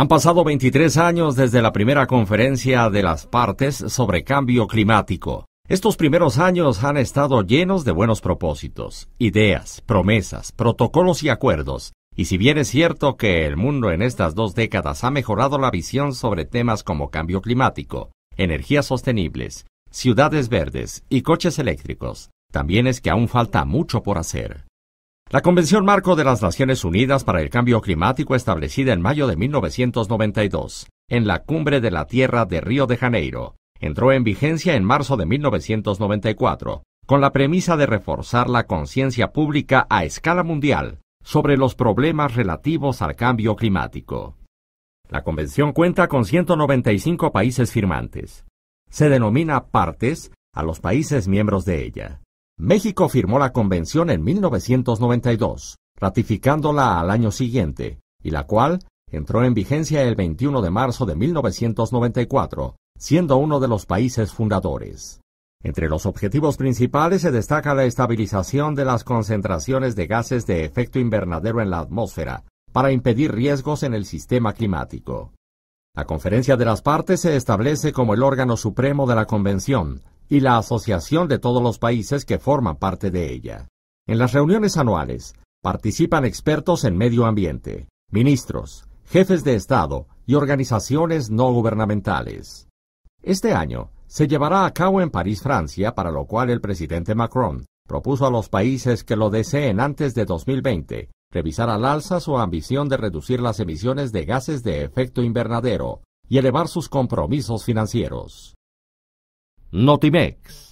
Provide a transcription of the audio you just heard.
Han pasado 23 años desde la primera conferencia de las partes sobre cambio climático. Estos primeros años han estado llenos de buenos propósitos, ideas, promesas, protocolos y acuerdos. Y si bien es cierto que el mundo en estas dos décadas ha mejorado la visión sobre temas como cambio climático, energías sostenibles, ciudades verdes y coches eléctricos, también es que aún falta mucho por hacer. La Convención Marco de las Naciones Unidas para el Cambio Climático establecida en mayo de 1992, en la Cumbre de la Tierra de Río de Janeiro, entró en vigencia en marzo de 1994, con la premisa de reforzar la conciencia pública a escala mundial sobre los problemas relativos al cambio climático. La convención cuenta con 195 países firmantes. Se denomina partes a los países miembros de ella. México firmó la convención en 1992, ratificándola al año siguiente, y la cual entró en vigencia el 21 de marzo de 1994, siendo uno de los países fundadores. Entre los objetivos principales se destaca la estabilización de las concentraciones de gases de efecto invernadero en la atmósfera, para impedir riesgos en el sistema climático. La Conferencia de las Partes se establece como el órgano supremo de la Convención, y la Asociación de todos los países que forman parte de ella. En las reuniones anuales participan expertos en medio ambiente, ministros, jefes de Estado y organizaciones no gubernamentales. Este año se llevará a cabo en París, Francia, para lo cual el presidente Macron propuso a los países que lo deseen antes de 2020 revisar al alza su ambición de reducir las emisiones de gases de efecto invernadero y elevar sus compromisos financieros. Mix.